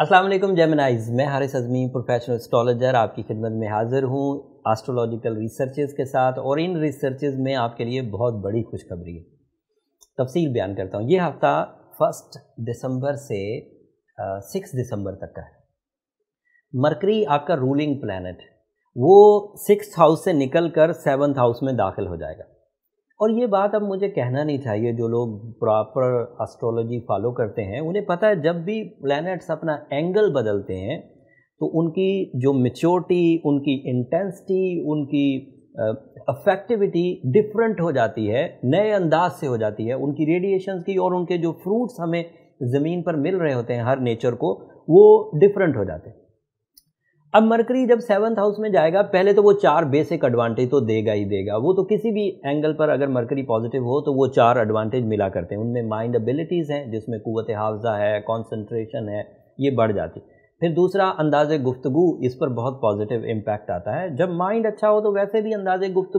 असलम जेमिनाइज मैं Haris Azmi professional astrologer आपकी खिदमत में हाज़िर हूँ एस्ट्रोलॉजिकल रिसर्चेस के साथ और इन रिसर्चेस में आपके लिए बहुत बड़ी खुशखबरी है तफसील बयान करता हूँ ये हफ़्ता फर्स्ट दिसंबर से सिक्स दिसंबर तक का है मरकरी आपका रूलिंग प्लानट वो सिक्स हाउस से निकल कर सेवन्थ हाउस में दाखिल हो जाएगा और ये बात अब मुझे कहना नहीं चाहिए जो लोग प्रॉपर एस्ट्रोलॉजी फॉलो करते हैं उन्हें पता है जब भी प्लैनेट्स अपना एंगल बदलते हैं तो उनकी जो मेच्योरिटी उनकी इंटेंसिटी उनकी अफेक्टिविटी डिफरेंट हो जाती है नए अंदाज से हो जाती है उनकी रेडिएशन की और उनके जो फ्रूट्स हमें ज़मीन पर मिल रहे होते हैं हर नेचर को वो डिफरेंट हो जाते हैं अब मरकरी जब सेवन्थ हाउस में जाएगा पहले तो वो चार बेसिक एडवांटेज तो देगा ही देगा वो तो किसी भी एंगल पर अगर मरकरी पॉजिटिव हो तो वो चार एडवांटेज मिला करते हैं उनमें माइंड एबिलिटीज़ हैं जिसमें कुत हाफजा है कॉन्सनट्रेशन है ये बढ़ जाती फिर दूसरा अंदाज गुफ्तु इस पर बहुत पॉजिटिव इम्पैक्ट आता है जब माइंड अच्छा हो तो वैसे भी अंदाज गुफ्तु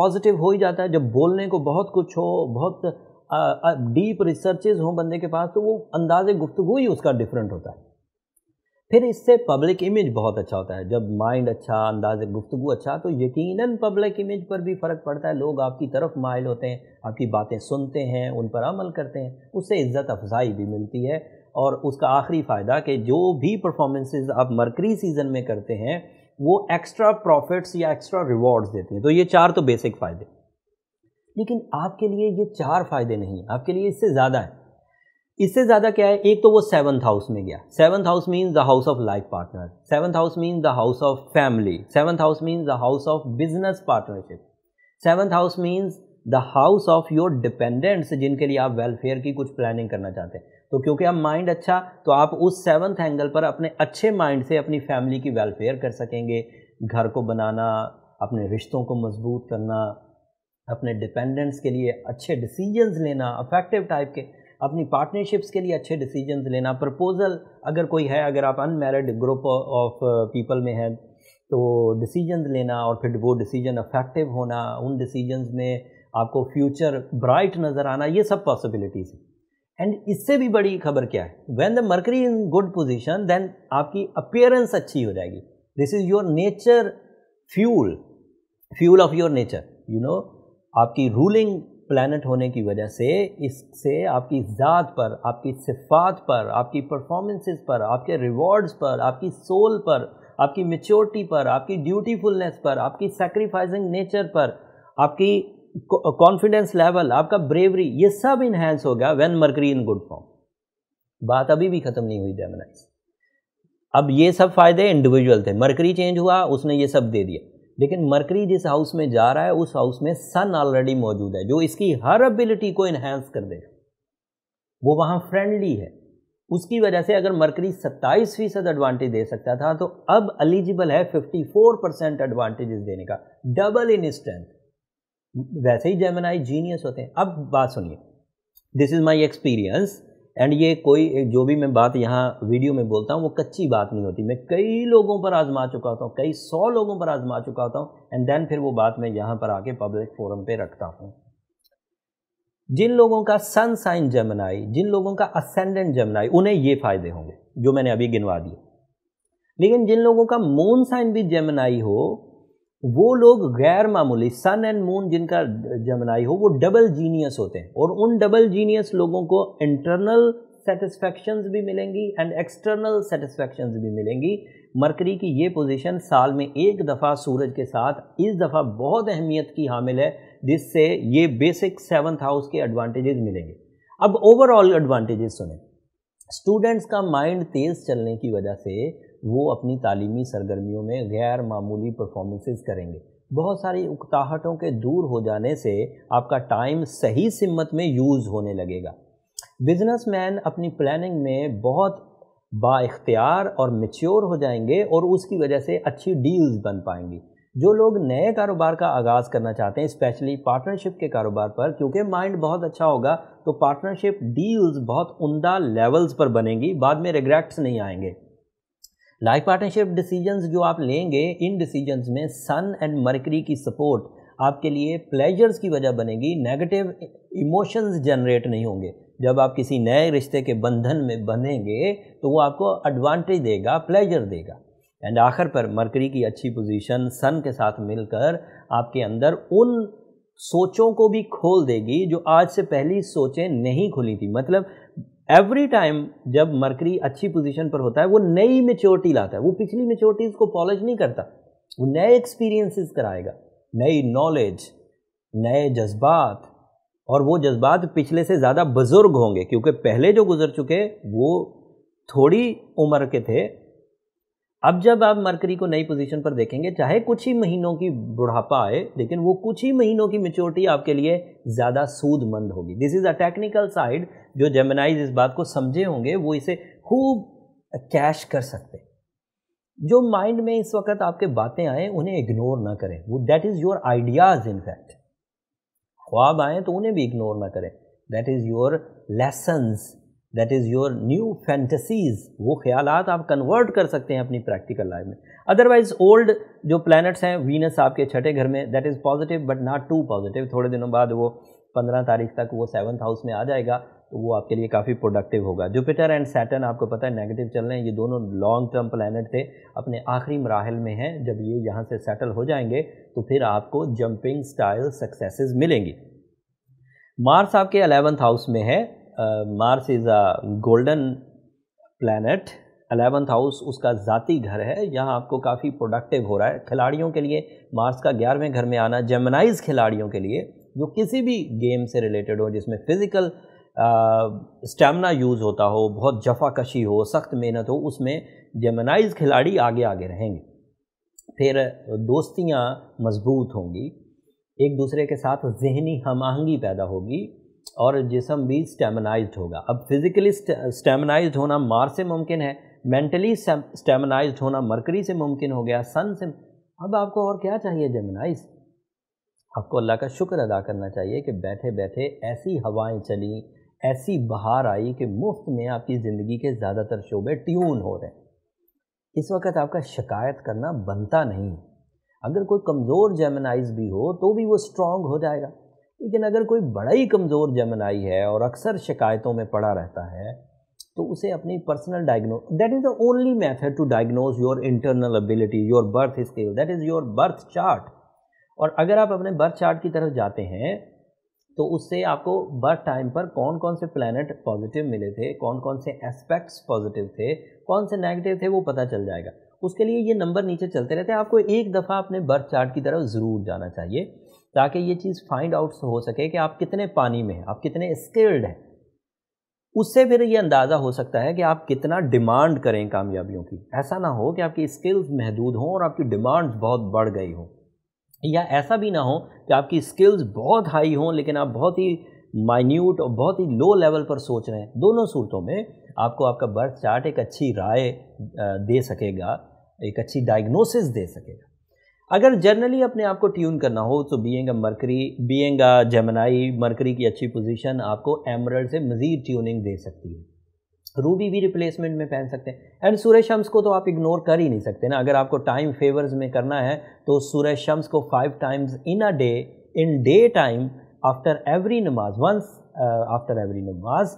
पॉजिटिव हो ही जाता है जब बोलने को बहुत कुछ हो बहुत डीप रिसर्चेज हों बंदे के पास तो वो अंदाज गुफ्तु ही उसका डिफरेंट होता है फिर इससे पब्लिक इमेज बहुत अच्छा होता है जब माइंड अच्छा अंदाज गुफ्तु अच्छा तो यकीनन पब्लिक इमेज पर भी फ़र्क पड़ता है लोग आपकी तरफ माइल होते हैं आपकी बातें सुनते हैं उन पर अमल करते हैं उससे इज़्ज़त अफजाई भी मिलती है और उसका आखिरी फ़ायदा कि जो भी परफॉर्मेंसेज आप मरकरी सीज़न में करते हैं वो एक्स्ट्रा प्रॉफिट्स या एक्स्ट्रा रिवॉर्ड्स देती हैं तो ये चार तो बेसिक फ़ायदे लेकिन आपके लिए ये चार फ़ायदे नहीं आपके लिए इससे ज़्यादा हैं इससे ज़्यादा क्या है एक तो वो सेवन्थ हाउस में गया seventh house means the house of life partner seventh house means the house of family seventh house means the house of business partnership seventh house means the house of your dependents जिनके लिए आप welfare की कुछ planning करना चाहते हैं तो क्योंकि आप माइंड अच्छा तो आप उस सेवन्थ एंगल पर अपने अच्छे माइंड से अपनी फैमिली की वेलफेयर कर सकेंगे घर को बनाना अपने रिश्तों को मजबूत करना अपने डिपेंडेंट्स के लिए अच्छे डिसीजंस लेना अफेक्टिव टाइप के अपनी पार्टनरशिप्स के लिए अच्छे डिसीजंस लेना प्रपोज़ल अगर कोई है अगर आप अनमेरिड ग्रुप ऑफ पीपल में हैं तो डिसीजंस लेना और फिर वो डिसीजन अफेक्टिव होना उन डिसीजंस में आपको फ्यूचर ब्राइट नज़र आना ये सब पॉसिबिलिटीज़ हैं एंड इससे भी बड़ी खबर क्या है when the Mercury in good position then आपकी अपेयरेंस अच्छी हो जाएगी this is your nature fuel fuel of your nature you know आपकी रूलिंग प्लानट होने की वजह से इससे आपकी ज़ात पर आपकी सिफात पर आपकी परफॉर्मेंसेस पर आपके रिवॉर्ड्स पर आपकी सोल पर आपकी मेच्योरिटी पर आपकी ड्यूटीफुलनेस पर आपकी सेक्रीफाइसिंग नेचर पर आपकी कॉन्फिडेंस लेवल uh, आपका ब्रेवरी ये सब इन्हेंस हो गया when Mercury in good form बात अभी भी ख़त्म नहीं हुई जेमिनाइज अब ये सब फ़ायदे इंडिविजुअल थे मरकरी चेंज हुआ उसने ये सब दे दिया लेकिन मरकरी जिस हाउस में जा रहा है उस हाउस में सन ऑलरेडी मौजूद है जो इसकी हर एबिलिटी को इन्हेंस कर देगा वो वहाँ फ्रेंडली है उसकी वजह से अगर मरकरी 27 फीसद एडवांटेज दे सकता था तो अब एलिजिबल है 54 परसेंट एडवांटेजेस देने का डबल इन स्ट्रेंथ वैसे ही जेमनाई जीनियस होते हैं अब बात सुनिए this is my experience and ये कोई जो भी मैं बात यहाँ वीडियो में बोलता हूँ वो कच्ची बात नहीं होती मैं कई लोगों पर आजमा चुका होता हूँ कई सौ लोगों पर आजमा चुका होता हूँ एंड देन फिर वो बात मैं यहाँ पर आके पब्लिक फोरम पे रखता हूँ जिन लोगों का सन साइन जमनाई जिन लोगों का असेंडेंट जमनाई उन्हें ये फ़ायदे होंगे जो मैंने अभी गिनवा दिए लेकिन जिन लोगों का मून साइन भी जमनाई हो वो लोग गैर मामूली सन एंड मून जिनका जमनाई हो वो डबल जीनियस होते हैं और उन डबल जीनियस लोगों को इंटरनल सेटिस्फैक्शंस भी मिलेंगी एंड एक्सटर्नल सेटिस्फैक्शंस भी मिलेंगी मरकरी की ये पोजीशन साल में एक दफ़ा सूरज के साथ इस दफ़ा बहुत अहमियत की हामिल है जिससे ये बेसिक सेवन्थ हाउस के एडवांटेजेस मिलेंगे अब ओवरऑल एडवांटेजेस सुने स्टूडेंट्स का माइंड तेज़ चलने की वजह से वो अपनी तालीमी सरगर्मियों में गैर मामूली परफॉर्मेंसेस करेंगे बहुत सारी उकताहटों के दूर हो जाने से आपका टाइम सही सिमत में यूज़ होने लगेगा मैन अपनी प्लानिंग में बहुत बाख्तियार और मेच्योर हो जाएंगे और उसकी वजह से अच्छी डील्स बन पाएंगी जो लोग नए कारोबार का आगाज़ करना चाहते हैं स्पेशली पार्टनरशिप के कारोबार पर क्योंकि माइंड बहुत अच्छा होगा तो पार्टनरशिप डील्स बहुत उमदा लेवल्स पर बनेंगी बाद में रिग्रेट्स नहीं आएंगे लाइफ पार्टनरशिप डिसीजंस जो आप लेंगे इन डिसीजंस में सन एंड मरकरी की सपोर्ट आपके लिए प्लेजर्स की वजह बनेगी नेगेटिव इमोशंस जनरेट नहीं होंगे जब आप किसी नए रिश्ते के बंधन में बंधेंगे तो वो आपको एडवांटेज देगा प्लेजर देगा एंड आखिर पर मरकरी की अच्छी पोजीशन सन के साथ मिलकर आपके अंदर उन सोचों को भी खोल देगी जो आज से पहली सोचें नहीं खुली थी मतलब एवरी टाइम जब मरकरी अच्छी पोजीशन पर होता है वो नई मेच्योरिटी लाता है वो पिछली मेच्योरिटीज़ को पॉलिश नहीं करता वो नए एक्सपीरियंसेस कराएगा नई नॉलेज नए जज्बात और वो जज्बात पिछले से ज़्यादा बुज़ुर्ग होंगे क्योंकि पहले जो गुजर चुके वो थोड़ी उम्र के थे अब जब आप मरकरी को नई पोजीशन पर देखेंगे चाहे कुछ ही महीनों की बुढ़ापा आए लेकिन वो कुछ ही महीनों की मेच्योरिटी आपके लिए ज़्यादा सूदमंद होगी this is a technical side जो जेमेनाइज इस बात को समझे होंगे वो इसे खूब कैश कर सकते जो माइंड में इस वक्त आपके बातें आए उन्हें इग्नोर ना करें वो that is your ideas in fact ख्वाब आए तो उन्हें भी इग्नोर ना करें that is your lessons that is your new fantasies वो ख्याल आप कन्वर्ट कर सकते हैं अपनी प्रैक्टिकल लाइफ में अदरवाइज ओल्ड जो प्लानट्स हैं वीनस आपके छठे घर में that is positive but not too positive थोड़े दिनों बाद वो पंद्रह तारीख तक वो सेवन्थ हाउस में आ जाएगा तो वो आपके लिए काफ़ी प्रोडक्टिव होगा जुपिटर एंड सैटर्न आपको पता है नेगेटिव चल रहे हैं ये दोनों लॉन्ग टर्म प्लानट थे अपने आखिरी मराहल में हैं जब ये यहाँ से सेटल हो जाएंगे तो फिर आपको जंपिंग स्टाइल सक्सेसेस मिलेंगी मार्स आपके अलेवंथ हाउस में है Mars is a golden planet eleventh house उसका ज़ाती घर है यहाँ आपको काफ़ी प्रोडक्टिव हो रहा है खिलाड़ियों के लिए मार्स का ग्यारहवें घर में आना जेमनाइज खिलाड़ियों के लिए जो किसी भी गेम से रिलेटेड हो जिसमें फ़िज़िकल स्टेमिना यूज़ होता हो बहुत जफाकशी हो सख्त मेहनत हो उसमें जेमनाइज खिलाड़ी आगे आगे रहेंगे फिर दोस्तियाँ मजबूत होंगी एक दूसरे के साथ जहनी हम आहंगी पैदा होगी और जिसम भी स्टेमनाइज होगा अब फिज़िकली स्टेमनाइज होना मार्स से मुमकिन है मेंटली स्टेमनाइज होना मरकरी से मुमकिन हो गया सन से अब आपको और क्या चाहिए जमनाइज आपको अल्लाह का शुक्र अदा करना चाहिए कि बैठे बैठे ऐसी हवाएं चली ऐसी बहार आई कि मुफ्त में आपकी ज़िंदगी के ज़्यादातर शोबे ट्यून हो रहे हैं इस वक्त आपका शिकायत करना बनता नहीं अगर कोई कमज़ोर जेमनाइज भी हो तो भी वो स्ट्रांग हो जाएगा लेकिन अगर कोई बड़ा ही कमज़ोर जमनाई है और अक्सर शिकायतों में पड़ा रहता है तो उसे अपनी personal diagnose that is the only method to diagnose your internal ability your birth scale that is your birth chart और अगर आप अपने बर्थ चार्ट की तरफ जाते हैं तो उससे आपको बर्थ टाइम पर कौन कौन से प्लानट पॉजिटिव मिले थे कौन कौन से एस्पेक्ट्स पॉजिटिव थे कौन से नेगेटिव थे वो पता चल जाएगा उसके लिए ये नंबर नीचे चलते रहते हैं आपको एक दफ़ा अपने बर्थ चार्ट की तरफ ज़रूर जाना चाहिए ताकि ये चीज़ फाइंड आउट हो सके कि आप कितने पानी में हैं आप कितने स्किल्ड हैं उससे फिर ये अंदाज़ा हो सकता है कि आप कितना डिमांड करें कामयाबियों की ऐसा ना हो कि आपकी स्किल्स महदूद हों और आपकी डिमांड्स बहुत बढ़ गई हों या ऐसा भी ना हो कि आपकी स्किल्स बहुत हाई हों लेकिन आप बहुत ही माइन्यूट और बहुत ही लो लेवल पर सोच रहे हैं दोनों सूरतों में आपको आपका बर्थ चार्ट एक अच्छी राय दे सकेगा एक अच्छी डायग्नोसिस दे सकेगा अगर जनरली अपने आप को ट्यून करना हो तो बीएंगा मरकरी बीएंगा जमनाई मरकरी की अच्छी पोजीशन आपको एमरल्ड से मज़ीद ट्यूनिंग दे सकती है रूबी भी रिप्लेसमेंट में पहन सकते हैं एंड सूर्य शम्स को तो आप इग्नोर कर ही नहीं सकते ना अगर आपको टाइम फेवर्स में करना है तो सूर्य शम्स को five times in a day in day time after every नमाज वंस आफ्टर एवरी नमाज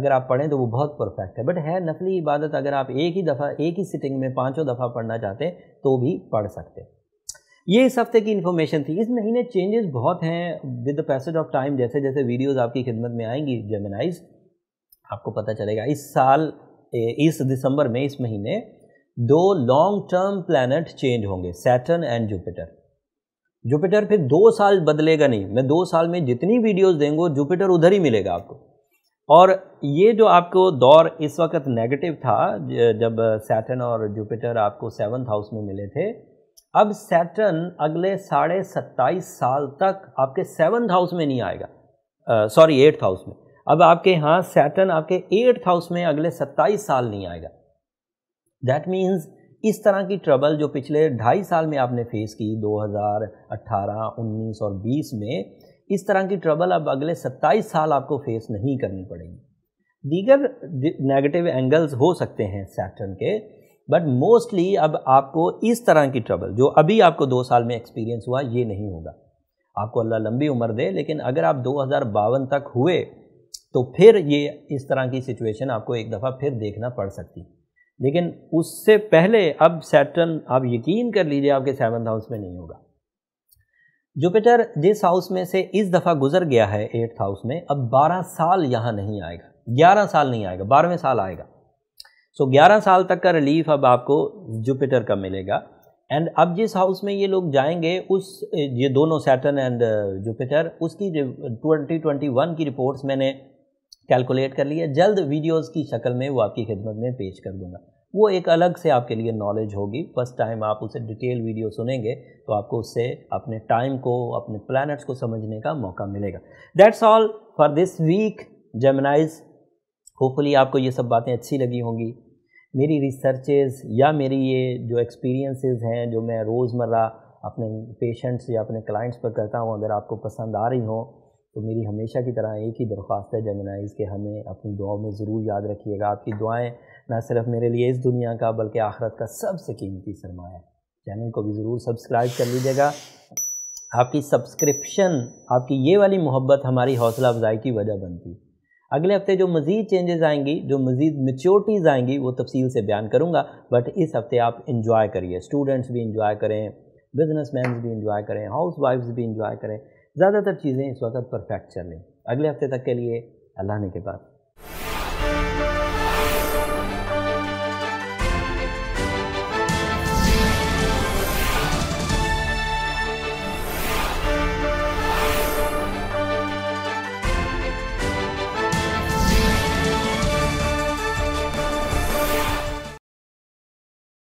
अगर आप पढ़ें तो वो बहुत परफेक्ट है बट है नफली इबादत अगर आप एक ही दफ़ा एक ही सिटिंग में पाँचों दफ़ा पढ़ना चाहते हैं तो भी पढ़ सकते हैं ये इस हफ्ते की इन्फॉर्मेशन थी इस महीने चेंजेस बहुत हैं with the passage of time जैसे जैसे वीडियोस आपकी खिदमत में आएंगी जेमिनाइज आपको पता चलेगा इस साल इस दिसंबर में इस महीने दो लॉन्ग टर्म प्लानट चेंज होंगे सैटर्न एंड जुपिटर जुपिटर फिर दो साल बदलेगा नहीं मैं दो साल में जितनी वीडियोस देंगे जुपिटर उधर ही मिलेगा आपको और ये जो आपको दौर इस वक्त नेगेटिव था जब सैटर्न और जुपिटर आपको सेवन्थ हाउस में मिले थे अब सैटर्न अगले साढ़े सत्ताईस साल तक आपके सेवन्थ हाउस में नहीं आएगा सॉरी एट्थ हाउस में अब आपके यहाँ सैटर्न आपके एट्थ हाउस में अगले सत्ताईस साल नहीं आएगा दैट मीन्स इस तरह की ट्रबल जो पिछले ढाई साल में आपने फेस की 2018, 19 और 20 में इस तरह की ट्रबल अब अगले 27 साल आपको फेस नहीं करनी पड़ेगी दीगर नेगेटिव एंगल्स हो सकते हैं सैटर्न के बट मोस्टली अब आपको इस तरह की ट्रबल जो अभी आपको दो साल में एक्सपीरियंस हुआ ये नहीं होगा आपको अल्लाह लंबी उम्र दे लेकिन अगर आप दो तक हुए तो फिर ये इस तरह की सिचुएशन आपको एक दफ़ा फिर देखना पड़ सकती लेकिन उससे पहले अब सैटर्न आप यकीन कर लीजिए आपके सेवन्थ हाउस में नहीं होगा जुपिटर जिस हाउस में से इस दफ़ा गुजर गया है एट्थ हाउस में अब 12 साल यहाँ नहीं आएगा 11 साल नहीं आएगा बारहवें साल आएगा सो so, 11 साल तक का रिलीफ अब आपको जुपिटर का मिलेगा एंड अब जिस हाउस में ये लोग जाएंगे उस ये दोनों सैटन एंड जुपिटर उसकी ट्वेंटी ट्वेंटी वन की रिपोर्ट्स मैंने कैलकुलेट कर लिया जल्द वीडियोस की शक्ल में वो आपकी खिदमत में पेश कर दूंगा वो एक अलग से आपके लिए नॉलेज होगी फर्स्ट टाइम आप उसे डिटेल वीडियो सुनेंगे तो आपको उससे अपने टाइम को अपने प्लानट्स को समझने का मौका मिलेगा that's all for this week Geminis hopefully आपको ये सब बातें अच्छी लगी होंगी मेरी रिसर्चेज या मेरी ये जो एक्सपीरियंसेस हैं जो मैं रोज़मर्रा अपने पेशेंट्स या अपने क्लाइंट्स पर करता हूँ अगर आपको पसंद आ रही हो तो मेरी हमेशा की तरह एक ही दरख्वास्त है जमनाइज के हमें अपनी दुआओं में ज़रूर याद रखिएगा आपकी दुआएं ना सिर्फ मेरे लिए इस दुनिया का बल्कि आखरत का सबसे कीमती सरमाया है चैनल को भी ज़रूर सब्सक्राइब कर लीजिएगा आपकी सब्सक्रिप्शन आपकी ये वाली मोहब्बत हमारी हौसला अफजाई की वजह बनती अगले हफ्ते जो मज़ीद चेंजेस आएंगी जो मज़ीद मेच्योरिटीज़ आएंगी वो तफसील से बयान करूँगा बट इस हफ़्ते आप इन्जॉय करिए स्टूडेंट्स भी इन्जॉय करें बिजनेस भी इन्जॉय करें हाउस वाइफ्स भी इन्जॉय करें ज़्यादातर चीज़ें इस वक्त परफेक्ट चलें अगले हफ्ते तक के लिए अल्लाह ने के बाद